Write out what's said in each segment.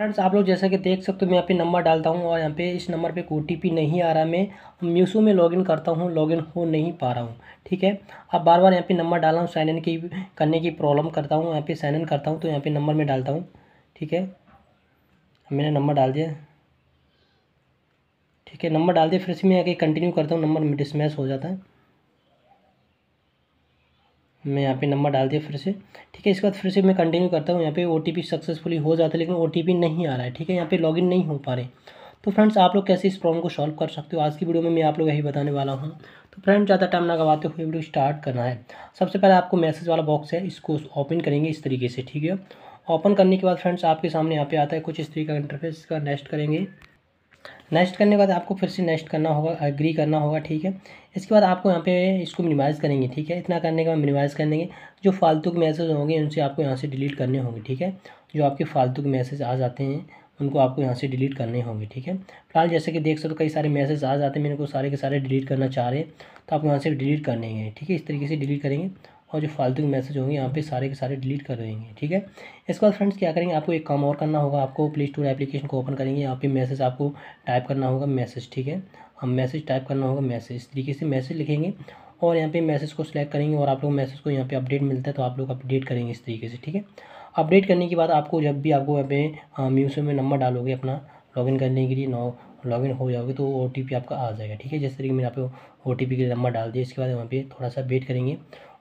friends आप लोग जैसा कि देख सकते हो मैं यहाँ पे नंबर डालता हूँ और यहाँ पे इस नंबर पे ओ नहीं आ रहा मैं म्यूसो में लॉगिन करता हूँ लॉगिन हो नहीं पा रहा हूँ ठीक है अब बार बार यहाँ पे नंबर डाला हूँ साइन इन की करने की प्रॉब्लम करता हूँ यहाँ पे साइन इन करता हूँ तो यहाँ पे नंबर में डालता हूँ ठीक है मैंने नंबर डाल दिया ठीक है नंबर डाल दिया फिर से मैं यहाँ कंटिन्यू करता हूँ नंबर डिसमैस हो जाता है मैं यहाँ पे नंबर डाल दिया फिर से ठीक है इसके बाद फिर से मैं कंटिन्यू करता हूँ यहाँ पे ओ सक्सेसफुली हो जाता है लेकिन ओ नहीं आ रहा है ठीक है यहाँ पे लॉगिन नहीं हो पा रहे तो फ्रेंड्स आप लोग कैसे इस प्रॉब्लम को सॉल्व कर सकते हो आज की वीडियो में मैं आप लोग यही बताने वाला हूँ तो फ्रेंड ज़्यादा टाइम ना गवाते हुए वीडियो स्टार्ट करना है सबसे पहले आपको मैसेज वाला बॉक्स है इसको ओपन करेंगे इस तरीके से ठीक है ओपन करने के बाद फ्रेंड्स आपके सामने यहाँ पे आता है कुछ इस तरीके का इंटरफेस का नेक्स्ट करेंगे नेक्स्ट करने के बाद आपको फिर से नेक्स्ट करना होगा एग्री करना होगा ठीक है इसके बाद आपको यहाँ पे इसको मिनिमाइज़ करेंगे ठीक है इतना करने के बाद मिनिमाइज़ कर देंगे जो फालतू के मैसेज होंगे उनसे आपको यहाँ से डिलीट करने होंगे ठीक है जो आपके फालतू के मैसेज आ जाते हैं उनको आपको यहाँ से डिलीट करने होंगे ठीक है फिलहाल जैसे कि देख सकते हो कई सारे मैसेज आ जाते हैं मेरे को सारे के सारे डिलीट करना चाह रहे हैं तो आप यहाँ से डिलीट करने हैं ठीक है इस तरीके से डिलीट करेंगे और जो फालतू के मैसेज होंगे यहाँ पे सारे के सारे डिलीट कर देंगे ठीक है इसके बाद फ्रेंड्स क्या करेंगे आपको एक काम और करना होगा आपको प्ले स्टोर एप्लीकेशन को ओपन करेंगे यहाँ पे मैसेज आपको टाइप करना होगा मैसेज ठीक है हम मैसेज टाइप करना होगा मैसेज इस तरीके से मैसेज लिखेंगे और यहाँ पे मैसेज को सिलेक्ट करेंगे और आप लोग मैसेज को यहाँ पे अपडेट मिलता है तो आप लोग अपडेट करेंगे इस तरीके से ठीक है अपडेट करने के बाद आपको जब भी आपको यहाँ हाँ, म्यूजियम में नंबर डालोगे अपना लॉगिन करने के लिए नौ लॉगिन हो जाओगे तो ओ आपका आ जाएगा ठीक है जिस तरीके मैंने आपको ओ टी के लिए नंबर डाल दिया इसके बाद वहाँ पे थोड़ा सा वेट करेंगे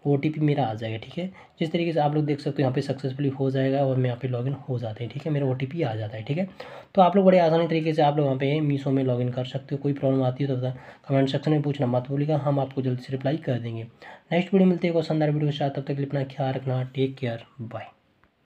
ओ मेरा आ जाएगा ठीक है जिस तरीके से आप लोग देख सकते हो यहाँ पे सक्सेसफुली हो जाएगा और मैं यहाँ पे लॉगिन हो जाते हैं ठीक है मेरा ओ आ जाता है ठीक है तो आप लोग बड़े आसानी तरीके से आप लोग यहाँ पे मीशो में लॉगिन कर सकते हो कोई प्रॉब्लम आती है तो बता कमेंट सेक्शन में पूछना मत बोलेगा हम आपको जल्दी से रिप्लाई कर देंगे नेक्स्ट वीडियो मिलते हैं और शानदार वीडियो के साथ तब तक अपना ख्याल रखना टेक केयर बाय